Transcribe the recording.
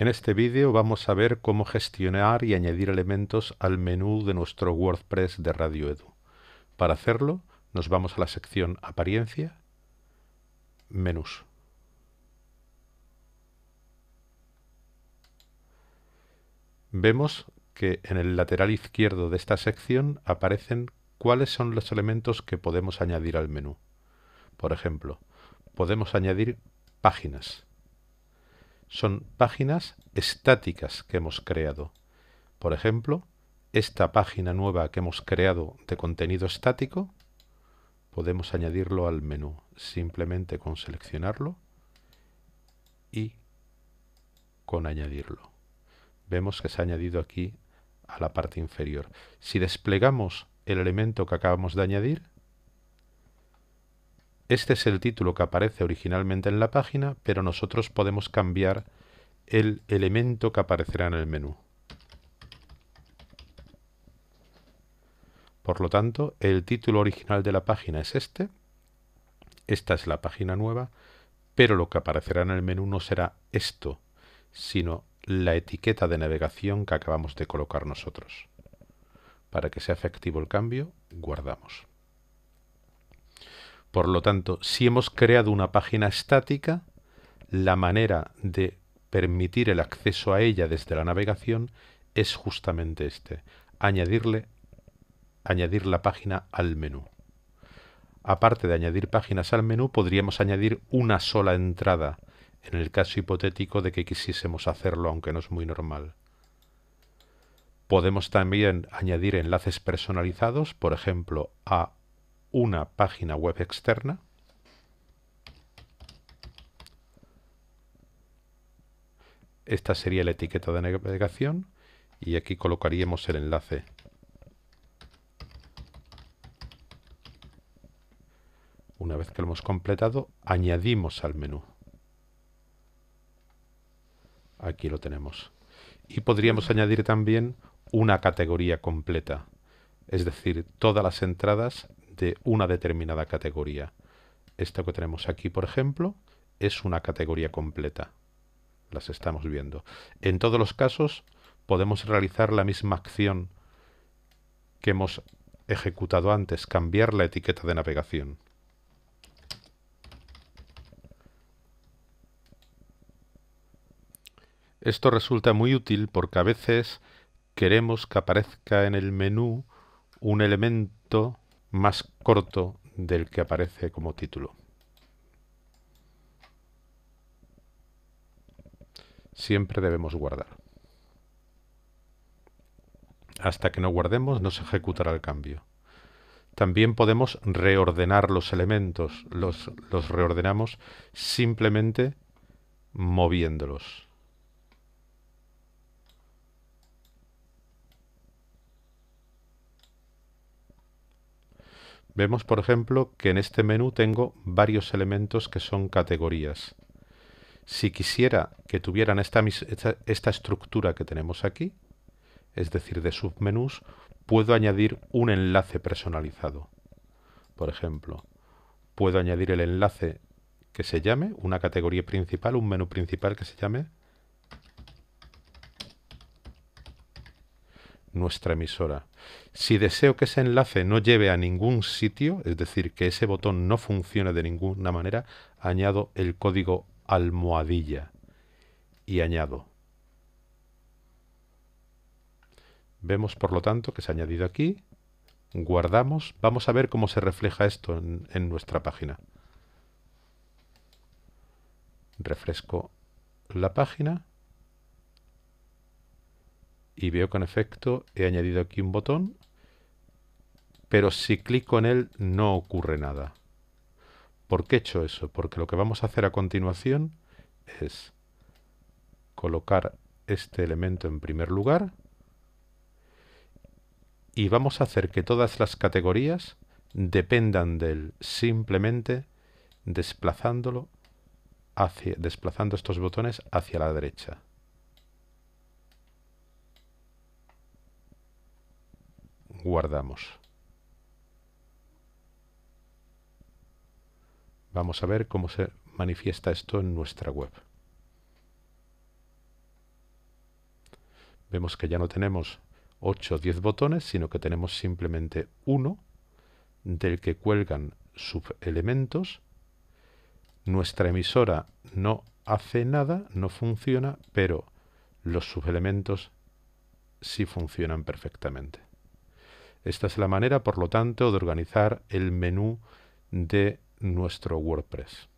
En este vídeo vamos a ver cómo gestionar y añadir elementos al menú de nuestro WordPress de Radio Edu. Para hacerlo, nos vamos a la sección Apariencia, Menús. Vemos que en el lateral izquierdo de esta sección aparecen cuáles son los elementos que podemos añadir al menú. Por ejemplo, podemos añadir páginas son páginas estáticas que hemos creado. Por ejemplo, esta página nueva que hemos creado de contenido estático, podemos añadirlo al menú simplemente con seleccionarlo y con añadirlo. Vemos que se ha añadido aquí a la parte inferior. Si desplegamos el elemento que acabamos de añadir, este es el título que aparece originalmente en la página, pero nosotros podemos cambiar el elemento que aparecerá en el menú. Por lo tanto, el título original de la página es este. Esta es la página nueva, pero lo que aparecerá en el menú no será esto, sino la etiqueta de navegación que acabamos de colocar nosotros. Para que sea efectivo el cambio, guardamos. Por lo tanto, si hemos creado una página estática, la manera de permitir el acceso a ella desde la navegación es justamente este, añadirle añadir la página al menú. Aparte de añadir páginas al menú, podríamos añadir una sola entrada, en el caso hipotético de que quisiésemos hacerlo, aunque no es muy normal. Podemos también añadir enlaces personalizados, por ejemplo, a una página web externa esta sería la etiqueta de navegación y aquí colocaríamos el enlace una vez que lo hemos completado añadimos al menú aquí lo tenemos y podríamos añadir también una categoría completa es decir, todas las entradas una determinada categoría. Esta que tenemos aquí, por ejemplo, es una categoría completa. Las estamos viendo. En todos los casos podemos realizar la misma acción que hemos ejecutado antes, cambiar la etiqueta de navegación. Esto resulta muy útil porque a veces queremos que aparezca en el menú un elemento más corto del que aparece como título. Siempre debemos guardar. Hasta que no guardemos no se ejecutará el cambio. También podemos reordenar los elementos, los, los reordenamos simplemente moviéndolos. Vemos, por ejemplo, que en este menú tengo varios elementos que son categorías. Si quisiera que tuvieran esta, esta, estructura que tenemos aquí, es decir, de submenús, puedo añadir un enlace personalizado. Por ejemplo, puedo añadir el enlace que se llame, una categoría principal, un menú principal que se llame nuestra emisora. Si deseo que ese enlace no lleve a ningún sitio, es decir, que ese botón no funcione de ninguna manera, añado el código almohadilla y añado. Vemos, por lo tanto, que se ha añadido aquí. Guardamos. Vamos a ver cómo se refleja esto en, en nuestra página. Refresco la página y veo que en efecto he añadido aquí un botón, pero si clico en él no ocurre nada. ¿Por qué he hecho eso? Porque lo que vamos a hacer a continuación es colocar este elemento en primer lugar y vamos a hacer que todas las categorías dependan de él simplemente desplazándolo hacia, desplazando estos botones hacia la derecha. guardamos. Vamos a ver cómo se manifiesta esto en nuestra web. Vemos que ya no tenemos 8 o 10 botones, sino que tenemos simplemente uno del que cuelgan subelementos. Nuestra emisora no hace nada, no funciona, pero los subelementos sí funcionan perfectamente. Esta es la manera, por lo tanto, de organizar el menú de nuestro WordPress.